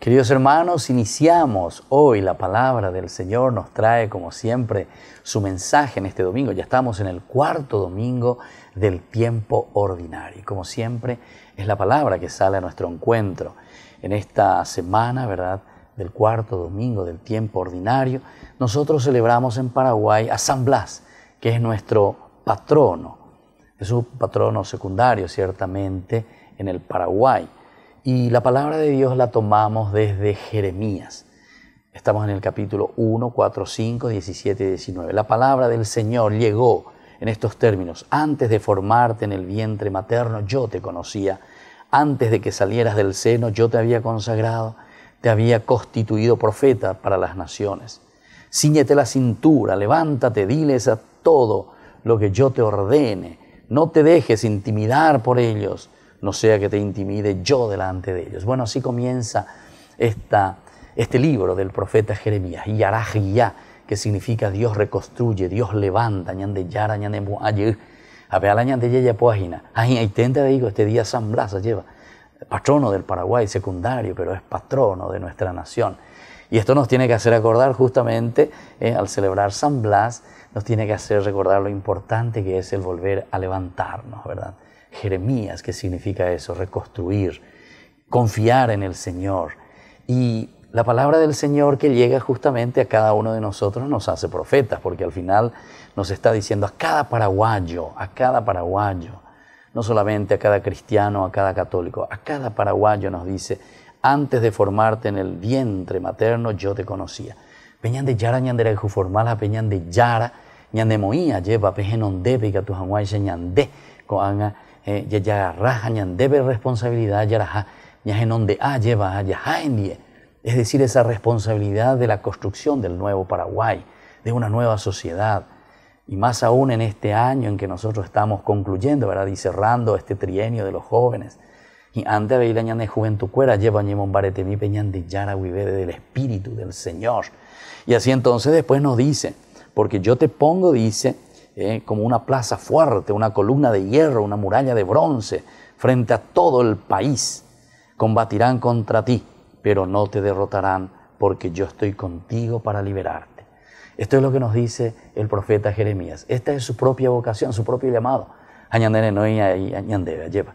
Queridos hermanos, iniciamos hoy la palabra del Señor, nos trae como siempre su mensaje en este domingo. Ya estamos en el cuarto domingo del tiempo ordinario. Como siempre, es la palabra que sale a nuestro encuentro en esta semana, ¿verdad? Del cuarto domingo del tiempo ordinario. Nosotros celebramos en Paraguay a San Blas, que es nuestro patrono. Es un patrono secundario, ciertamente, en el Paraguay y la palabra de Dios la tomamos desde Jeremías. Estamos en el capítulo 1, 4, 5, 17 y 19. La palabra del Señor llegó en estos términos. Antes de formarte en el vientre materno, yo te conocía. Antes de que salieras del seno, yo te había consagrado, te había constituido profeta para las naciones. Cíñete la cintura, levántate, diles a todo lo que yo te ordene. No te dejes intimidar por ellos no sea que te intimide yo delante de ellos. Bueno, así comienza esta, este libro del profeta Jeremías, yarajia que significa Dios reconstruye, Dios levanta, ñande yara, ñande a ñande ahí digo, este día San Blas lleva, patrono del Paraguay, secundario, pero es patrono de nuestra nación. Y esto nos tiene que hacer acordar justamente eh, al celebrar San Blas, nos tiene que hacer recordar lo importante que es el volver a levantarnos, ¿verdad? Jeremías, ¿qué significa eso? Reconstruir, confiar en el Señor. Y la palabra del Señor que llega justamente a cada uno de nosotros nos hace profetas, porque al final nos está diciendo a cada paraguayo, a cada paraguayo, no solamente a cada cristiano, a cada católico, a cada paraguayo nos dice, antes de formarte en el vientre materno yo te conocía. Peñan de yara ñandera formala peñan de yara ñandemoía lleva pejenondebe que tu ñande coanga eh, yaya raja debe responsabilidad yaraja ñajenonde a ah, lleva ah, die. Es decir, esa responsabilidad de la construcción del nuevo Paraguay, de una nueva sociedad, y más aún en este año en que nosotros estamos concluyendo ¿verdad? y cerrando este trienio de los jóvenes, y ande cuera, lleva barete mi peñan de yara del Espíritu del Señor. Y así entonces después nos dice, porque yo te pongo, dice, eh, como una plaza fuerte, una columna de hierro, una muralla de bronce, frente a todo el país. Combatirán contra ti, pero no te derrotarán, porque yo estoy contigo para liberarte. Esto es lo que nos dice el profeta Jeremías. Esta es su propia vocación, su propio llamado. lleva.